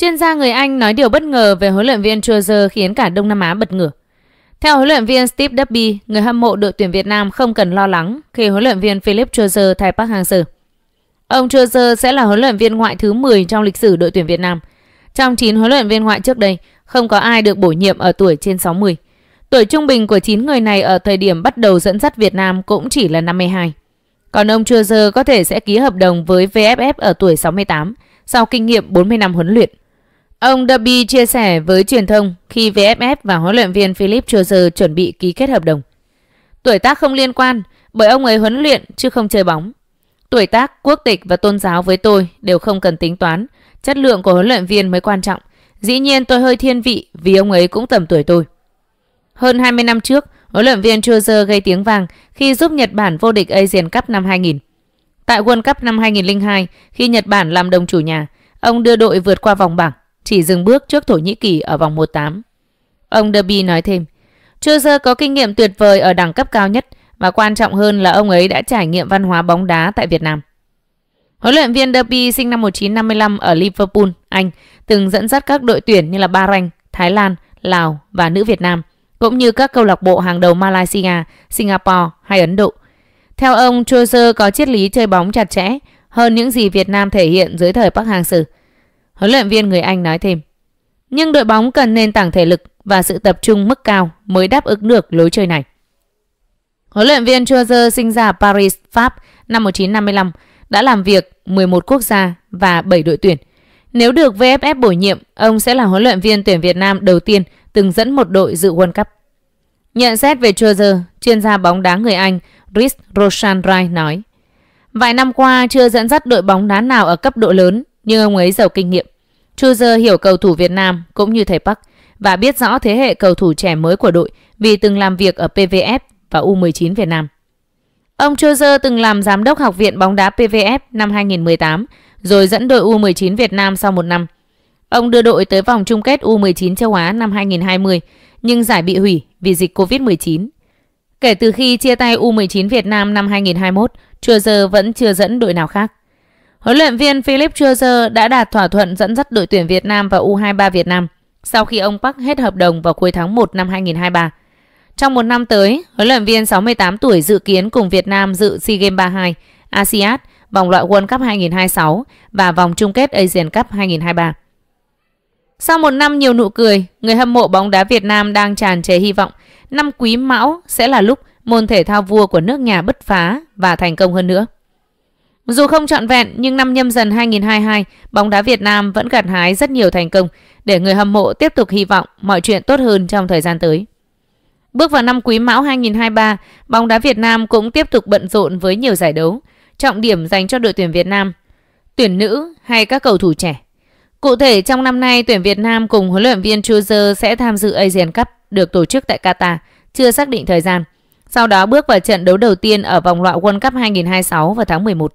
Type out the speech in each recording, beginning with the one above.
Chuyên gia người Anh nói điều bất ngờ về huấn luyện viên Trozer khiến cả Đông Nam Á bật ngửa. Theo huấn luyện viên Steve Duffy, người hâm mộ đội tuyển Việt Nam không cần lo lắng khi huấn luyện viên Philip Trozer thay Park Hang-seo. Ông Trozer sẽ là huấn luyện viên ngoại thứ 10 trong lịch sử đội tuyển Việt Nam. Trong 9 huấn luyện viên ngoại trước đây, không có ai được bổ nhiệm ở tuổi trên 60. Tuổi trung bình của 9 người này ở thời điểm bắt đầu dẫn dắt Việt Nam cũng chỉ là 52. Còn ông Trozer có thể sẽ ký hợp đồng với VFF ở tuổi 68 sau kinh nghiệm 40 năm huấn luyện. Ông Derby chia sẻ với truyền thông khi VFF và huấn luyện viên Philip Chaucer chuẩn bị ký kết hợp đồng. Tuổi tác không liên quan bởi ông ấy huấn luyện chứ không chơi bóng. Tuổi tác, quốc tịch và tôn giáo với tôi đều không cần tính toán. Chất lượng của huấn luyện viên mới quan trọng. Dĩ nhiên tôi hơi thiên vị vì ông ấy cũng tầm tuổi tôi. Hơn 20 năm trước, huấn luyện viên Chaucer gây tiếng vàng khi giúp Nhật Bản vô địch Asian Cup năm 2000. Tại World Cup năm 2002, khi Nhật Bản làm đồng chủ nhà, ông đưa đội vượt qua vòng bảng chỉ dừng bước trước Thổ Nhĩ Kỳ ở vòng 1-8. Ông Derby nói thêm, Chooser có kinh nghiệm tuyệt vời ở đẳng cấp cao nhất và quan trọng hơn là ông ấy đã trải nghiệm văn hóa bóng đá tại Việt Nam. Huấn luyện viên Derby sinh năm 1955 ở Liverpool, Anh, từng dẫn dắt các đội tuyển như là Bahrain, Thái Lan, Lào và nữ Việt Nam, cũng như các câu lạc bộ hàng đầu Malaysia, Singapore hay Ấn Độ. Theo ông, Chooser có triết lý chơi bóng chặt chẽ hơn những gì Việt Nam thể hiện dưới thời Park Hang-seo. Huấn luyện viên người Anh nói thêm. Nhưng đội bóng cần nền tảng thể lực và sự tập trung mức cao mới đáp ứng được lối chơi này. Huấn luyện viên Chauzer sinh ra Paris, Pháp năm 1955, đã làm việc 11 quốc gia và 7 đội tuyển. Nếu được VFF bổ nhiệm, ông sẽ là huấn luyện viên tuyển Việt Nam đầu tiên từng dẫn một đội dự World Cup. Nhận xét về Chauzer, chuyên gia bóng đá người Anh Rhys Roshan Rai nói Vài năm qua chưa dẫn dắt đội bóng đá nào ở cấp độ lớn nhưng ông ấy giàu kinh nghiệm. Chuzer hiểu cầu thủ Việt Nam cũng như thầy Park và biết rõ thế hệ cầu thủ trẻ mới của đội vì từng làm việc ở PVF và U19 Việt Nam. Ông Chuzer từng làm giám đốc học viện bóng đá PVF năm 2018 rồi dẫn đội U19 Việt Nam sau một năm. Ông đưa đội tới vòng chung kết U19 châu Á năm 2020 nhưng giải bị hủy vì dịch Covid-19. Kể từ khi chia tay U19 Việt Nam năm 2021, Chuzer vẫn chưa dẫn đội nào khác. Huấn luyện viên Philip Chuzer đã đạt thỏa thuận dẫn dắt đội tuyển Việt Nam và U23 Việt Nam sau khi ông Park hết hợp đồng vào cuối tháng 1 năm 2023. Trong một năm tới, huấn luyện viên 68 tuổi dự kiến cùng Việt Nam dự SEA Games 32, ASEAN, vòng loại World Cup 2026 và vòng chung kết Asian Cup 2023. Sau một năm nhiều nụ cười, người hâm mộ bóng đá Việt Nam đang tràn trề hy vọng năm quý mão sẽ là lúc môn thể thao vua của nước nhà bứt phá và thành công hơn nữa. Dù không trọn vẹn nhưng năm nhâm dần 2022, bóng đá Việt Nam vẫn gặt hái rất nhiều thành công để người hâm mộ tiếp tục hy vọng mọi chuyện tốt hơn trong thời gian tới. Bước vào năm Quý Mão 2023, bóng đá Việt Nam cũng tiếp tục bận rộn với nhiều giải đấu, trọng điểm dành cho đội tuyển Việt Nam, tuyển nữ hay các cầu thủ trẻ. Cụ thể trong năm nay, tuyển Việt Nam cùng huấn luyện viên Chuzer sẽ tham dự Asian Cup được tổ chức tại Qatar, chưa xác định thời gian. Sau đó bước vào trận đấu đầu tiên ở vòng loại World Cup 2026 vào tháng 11.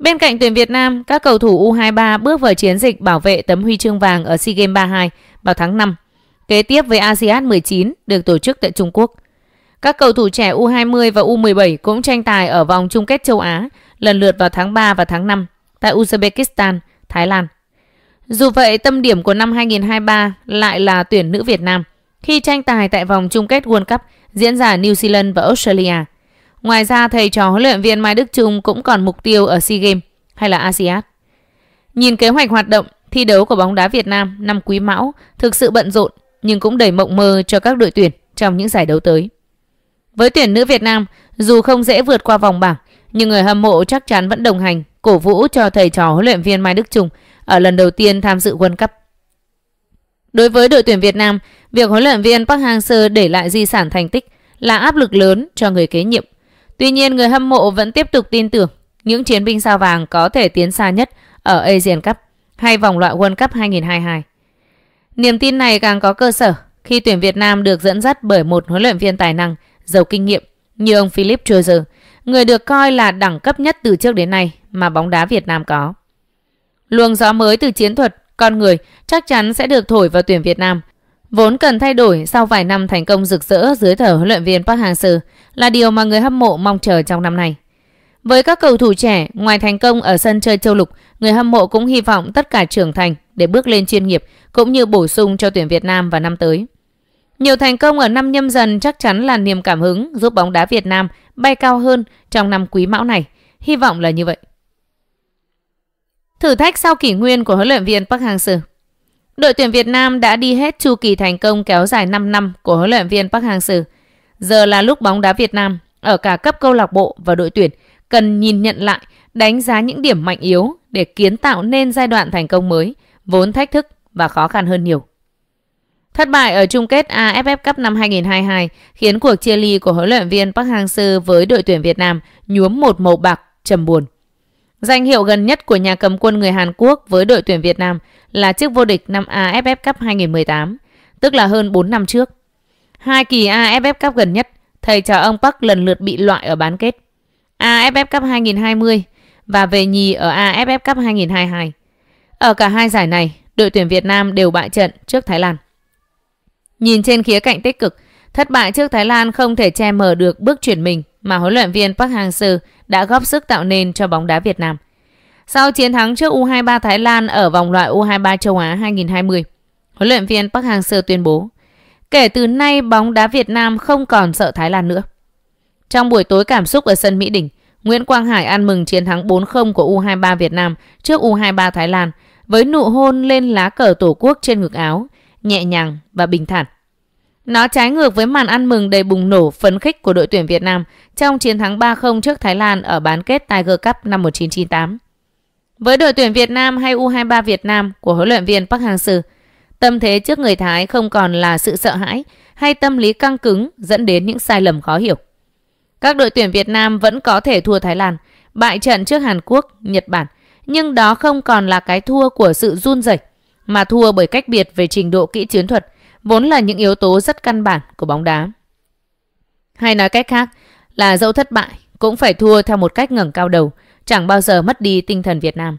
Bên cạnh tuyển Việt Nam, các cầu thủ U23 bước vào chiến dịch bảo vệ tấm huy chương vàng ở SEA Games 32 vào tháng 5, kế tiếp với ASEAN 19 được tổ chức tại Trung Quốc. Các cầu thủ trẻ U20 và U17 cũng tranh tài ở vòng chung kết châu Á lần lượt vào tháng 3 và tháng 5 tại Uzbekistan, Thái Lan. Dù vậy, tâm điểm của năm 2023 lại là tuyển nữ Việt Nam khi tranh tài tại vòng chung kết World Cup diễn ra New Zealand và Australia – Ngoài ra, thầy trò huấn luyện viên Mai Đức Trung cũng còn mục tiêu ở SEA Games hay là ASEAN. Nhìn kế hoạch hoạt động, thi đấu của bóng đá Việt Nam năm Quý Mão thực sự bận rộn nhưng cũng đầy mộng mơ cho các đội tuyển trong những giải đấu tới. Với tuyển nữ Việt Nam, dù không dễ vượt qua vòng bảng, nhưng người hâm mộ chắc chắn vẫn đồng hành, cổ vũ cho thầy trò huấn luyện viên Mai Đức Trung ở lần đầu tiên tham dự World Cup. Đối với đội tuyển Việt Nam, việc huấn luyện viên Park Hang-seo để lại di sản thành tích là áp lực lớn cho người kế nhiệm – Tuy nhiên, người hâm mộ vẫn tiếp tục tin tưởng những chiến binh sao vàng có thể tiến xa nhất ở Asian Cup hay vòng loại World Cup 2022. Niềm tin này càng có cơ sở khi tuyển Việt Nam được dẫn dắt bởi một huấn luyện viên tài năng, giàu kinh nghiệm như ông Philip Troyer, người được coi là đẳng cấp nhất từ trước đến nay mà bóng đá Việt Nam có. Luồng gió mới từ chiến thuật, con người chắc chắn sẽ được thổi vào tuyển Việt Nam Vốn cần thay đổi sau vài năm thành công rực rỡ dưới thở huấn luyện viên Park Hang-seo là điều mà người hâm mộ mong chờ trong năm nay. Với các cầu thủ trẻ, ngoài thành công ở sân chơi châu lục, người hâm mộ cũng hy vọng tất cả trưởng thành để bước lên chuyên nghiệp cũng như bổ sung cho tuyển Việt Nam vào năm tới. Nhiều thành công ở năm nhâm dần chắc chắn là niềm cảm hứng giúp bóng đá Việt Nam bay cao hơn trong năm quý mão này. Hy vọng là như vậy. Thử thách sau kỷ nguyên của huấn luyện viên Park Hang-seo Đội tuyển Việt Nam đã đi hết chu kỳ thành công kéo dài 5 năm của huấn luyện viên Park Hang-seo. Giờ là lúc bóng đá Việt Nam ở cả cấp câu lạc bộ và đội tuyển cần nhìn nhận lại, đánh giá những điểm mạnh yếu để kiến tạo nên giai đoạn thành công mới, vốn thách thức và khó khăn hơn nhiều. Thất bại ở chung kết AFF Cup năm 2022 khiến cuộc chia ly của huấn luyện viên Park Hang-seo với đội tuyển Việt Nam nhuốm một màu bạc trầm buồn. Danh hiệu gần nhất của nhà cầm quân người Hàn Quốc với đội tuyển Việt Nam là chiếc vô địch năm AFF Cup 2018, tức là hơn 4 năm trước. Hai kỳ AFF Cup gần nhất, thầy trò ông Park lần lượt bị loại ở bán kết. AFF Cup 2020 và về nhì ở AFF Cup 2022. Ở cả hai giải này, đội tuyển Việt Nam đều bại trận trước Thái Lan. Nhìn trên khía cạnh tích cực, thất bại trước Thái Lan không thể che mờ được bước chuyển mình mà huấn luyện viên Park Hang-seo đã góp sức tạo nên cho bóng đá Việt Nam. Sau chiến thắng trước U23 Thái Lan ở vòng loại U23 châu Á 2020, huấn luyện viên Park Hang-seo tuyên bố, kể từ nay bóng đá Việt Nam không còn sợ Thái Lan nữa. Trong buổi tối cảm xúc ở sân Mỹ Đình, Nguyễn Quang Hải ăn mừng chiến thắng 4-0 của U23 Việt Nam trước U23 Thái Lan với nụ hôn lên lá cờ Tổ quốc trên ngực áo, nhẹ nhàng và bình thản. Nó trái ngược với màn ăn mừng đầy bùng nổ phấn khích của đội tuyển Việt Nam trong chiến thắng 3-0 trước Thái Lan ở bán kết Tiger Cup năm 1998. Với đội tuyển Việt Nam hay U23 Việt Nam của huấn luyện viên Park Hang-seo, tâm thế trước người Thái không còn là sự sợ hãi hay tâm lý căng cứng dẫn đến những sai lầm khó hiểu. Các đội tuyển Việt Nam vẫn có thể thua Thái Lan, bại trận trước Hàn Quốc, Nhật Bản, nhưng đó không còn là cái thua của sự run rẩy mà thua bởi cách biệt về trình độ kỹ chiến thuật – vốn là những yếu tố rất căn bản của bóng đá. Hay nói cách khác là dẫu thất bại cũng phải thua theo một cách ngẩng cao đầu, chẳng bao giờ mất đi tinh thần Việt Nam.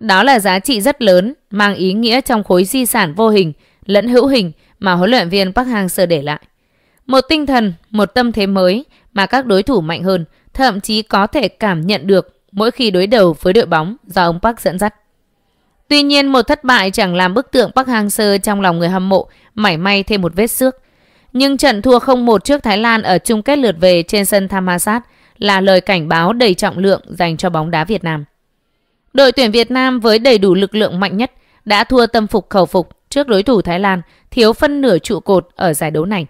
Đó là giá trị rất lớn, mang ý nghĩa trong khối di sản vô hình lẫn hữu hình mà huấn luyện viên Park Hang-seo để lại. Một tinh thần, một tâm thế mới mà các đối thủ mạnh hơn thậm chí có thể cảm nhận được mỗi khi đối đầu với đội bóng do ông Park dẫn dắt. Tuy nhiên, một thất bại chẳng làm bức tượng Park Hang-seo trong lòng người hâm mộ mảy may thêm một vết xước. Nhưng trận thua 0-1 trước Thái Lan ở chung kết lượt về trên sân Thammasat là lời cảnh báo đầy trọng lượng dành cho bóng đá Việt Nam. Đội tuyển Việt Nam với đầy đủ lực lượng mạnh nhất đã thua tâm phục khẩu phục trước đối thủ Thái Lan thiếu phân nửa trụ cột ở giải đấu này.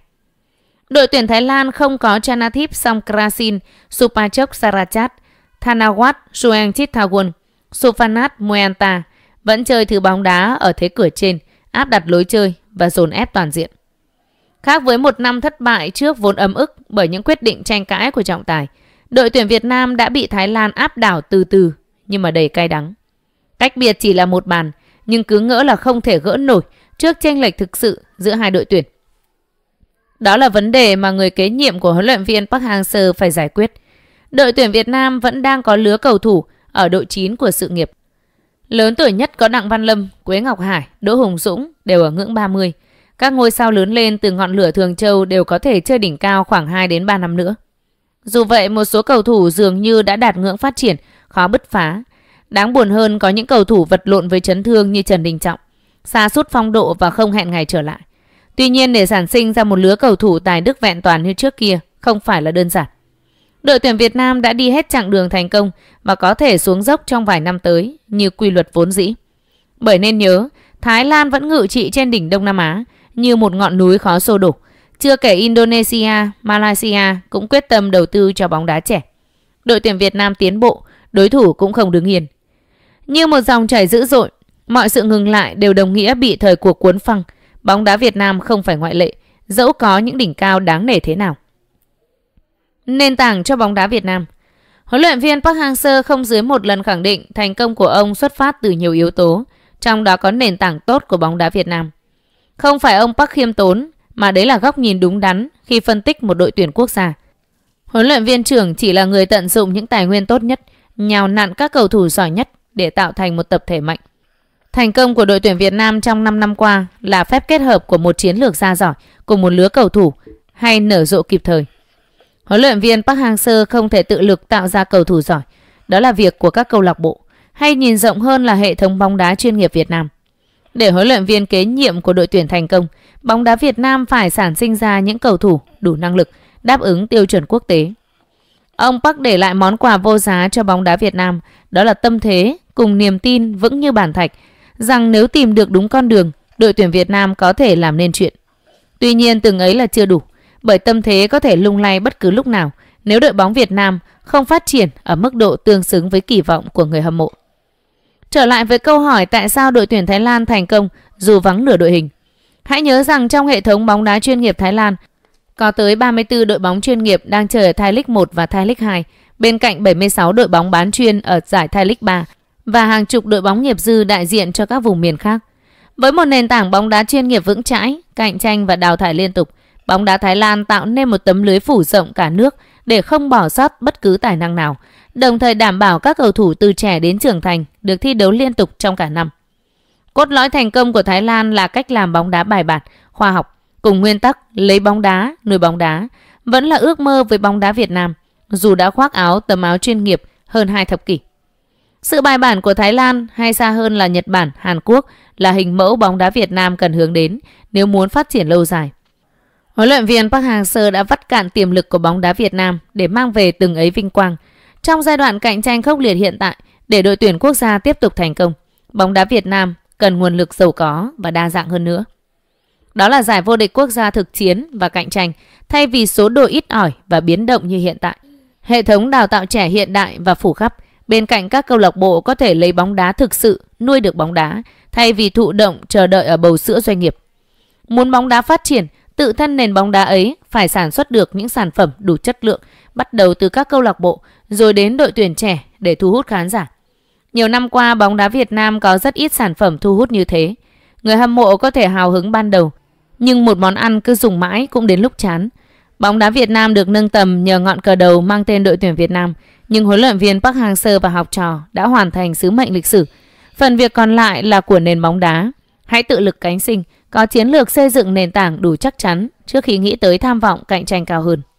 Đội tuyển Thái Lan không có Chanathip Songkrasin, Supachok Sarachat, Thanawat Suangchitthawon, Supanat Muanta vẫn chơi thứ bóng đá ở thế cửa trên, áp đặt lối chơi và dồn ép toàn diện. Khác với một năm thất bại trước vốn ấm ức bởi những quyết định tranh cãi của trọng tài, đội tuyển Việt Nam đã bị Thái Lan áp đảo từ từ nhưng mà đầy cay đắng. Cách biệt chỉ là một bàn nhưng cứ ngỡ là không thể gỡ nổi trước chênh lệch thực sự giữa hai đội tuyển. Đó là vấn đề mà người kế nhiệm của huấn luyện viên Park Hang-seo phải giải quyết. Đội tuyển Việt Nam vẫn đang có lứa cầu thủ ở đội 9 của sự nghiệp. Lớn tuổi nhất có Đặng Văn Lâm, Quế Ngọc Hải, Đỗ Hùng Dũng đều ở ngưỡng 30. Các ngôi sao lớn lên từ ngọn lửa Thường Châu đều có thể chơi đỉnh cao khoảng 2 đến 3 năm nữa. Dù vậy, một số cầu thủ dường như đã đạt ngưỡng phát triển, khó bứt phá. Đáng buồn hơn có những cầu thủ vật lộn với chấn thương như Trần Đình Trọng, xa sút phong độ và không hẹn ngày trở lại. Tuy nhiên, để sản sinh ra một lứa cầu thủ tài đức vẹn toàn như trước kia không phải là đơn giản. Đội tuyển Việt Nam đã đi hết chặng đường thành công và có thể xuống dốc trong vài năm tới như quy luật vốn dĩ. Bởi nên nhớ, Thái Lan vẫn ngự trị trên đỉnh Đông Nam Á như một ngọn núi khó xô đổ. Chưa kể Indonesia, Malaysia cũng quyết tâm đầu tư cho bóng đá trẻ. Đội tuyển Việt Nam tiến bộ, đối thủ cũng không đứng yên. Như một dòng chảy dữ dội, mọi sự ngừng lại đều đồng nghĩa bị thời cuộc cuốn phăng. Bóng đá Việt Nam không phải ngoại lệ, dẫu có những đỉnh cao đáng nể thế nào nền tảng cho bóng đá Việt Nam. Huấn luyện viên Park Hang-seo không dưới một lần khẳng định thành công của ông xuất phát từ nhiều yếu tố, trong đó có nền tảng tốt của bóng đá Việt Nam. Không phải ông Park khiêm tốn, mà đấy là góc nhìn đúng đắn khi phân tích một đội tuyển quốc gia. Huấn luyện viên trưởng chỉ là người tận dụng những tài nguyên tốt nhất, nhào nặn các cầu thủ giỏi nhất để tạo thành một tập thể mạnh. Thành công của đội tuyển Việt Nam trong 5 năm qua là phép kết hợp của một chiến lược ra giỏi cùng một lứa cầu thủ hay nở rộ kịp thời. Huấn luyện viên Park Hang-seo không thể tự lực tạo ra cầu thủ giỏi. Đó là việc của các câu lạc bộ, hay nhìn rộng hơn là hệ thống bóng đá chuyên nghiệp Việt Nam. Để huấn luyện viên kế nhiệm của đội tuyển thành công, bóng đá Việt Nam phải sản sinh ra những cầu thủ đủ năng lực, đáp ứng tiêu chuẩn quốc tế. Ông Park để lại món quà vô giá cho bóng đá Việt Nam, đó là tâm thế cùng niềm tin vững như bản thạch, rằng nếu tìm được đúng con đường, đội tuyển Việt Nam có thể làm nên chuyện. Tuy nhiên từng ấy là chưa đủ bởi tâm thế có thể lung lay bất cứ lúc nào nếu đội bóng Việt Nam không phát triển ở mức độ tương xứng với kỳ vọng của người hâm mộ. Trở lại với câu hỏi tại sao đội tuyển Thái Lan thành công dù vắng nửa đội hình. Hãy nhớ rằng trong hệ thống bóng đá chuyên nghiệp Thái Lan có tới 34 đội bóng chuyên nghiệp đang chơi ở Thai League 1 và Thai League 2, bên cạnh 76 đội bóng bán chuyên ở giải Thai League 3 và hàng chục đội bóng nghiệp dư đại diện cho các vùng miền khác. Với một nền tảng bóng đá chuyên nghiệp vững chãi, cạnh tranh và đào thải liên tục – Bóng đá Thái Lan tạo nên một tấm lưới phủ rộng cả nước để không bỏ sót bất cứ tài năng nào, đồng thời đảm bảo các cầu thủ từ trẻ đến trưởng thành được thi đấu liên tục trong cả năm. Cốt lõi thành công của Thái Lan là cách làm bóng đá bài bản, khoa học, cùng nguyên tắc lấy bóng đá, nuôi bóng đá, vẫn là ước mơ với bóng đá Việt Nam, dù đã khoác áo tấm áo chuyên nghiệp hơn hai thập kỷ. Sự bài bản của Thái Lan hay xa hơn là Nhật Bản, Hàn Quốc là hình mẫu bóng đá Việt Nam cần hướng đến nếu muốn phát triển lâu dài. Huấn luyện viên Park Hang-seo đã vắt cạn tiềm lực của bóng đá Việt Nam để mang về từng ấy vinh quang. Trong giai đoạn cạnh tranh khốc liệt hiện tại, để đội tuyển quốc gia tiếp tục thành công, bóng đá Việt Nam cần nguồn lực giàu có và đa dạng hơn nữa. Đó là giải vô địch quốc gia thực chiến và cạnh tranh, thay vì số đội ít ỏi và biến động như hiện tại. Hệ thống đào tạo trẻ hiện đại và phủ khắp, bên cạnh các câu lạc bộ có thể lấy bóng đá thực sự, nuôi được bóng đá, thay vì thụ động chờ đợi ở bầu sữa doanh nghiệp. Muốn bóng đá phát triển, Tự thân nền bóng đá ấy phải sản xuất được những sản phẩm đủ chất lượng, bắt đầu từ các câu lạc bộ rồi đến đội tuyển trẻ để thu hút khán giả. Nhiều năm qua, bóng đá Việt Nam có rất ít sản phẩm thu hút như thế. Người hâm mộ có thể hào hứng ban đầu, nhưng một món ăn cứ dùng mãi cũng đến lúc chán. Bóng đá Việt Nam được nâng tầm nhờ ngọn cờ đầu mang tên đội tuyển Việt Nam, nhưng huấn luyện viên Park Hang-seo và học trò đã hoàn thành sứ mệnh lịch sử. Phần việc còn lại là của nền bóng đá. Hãy tự lực cánh sinh, có chiến lược xây dựng nền tảng đủ chắc chắn trước khi nghĩ tới tham vọng cạnh tranh cao hơn.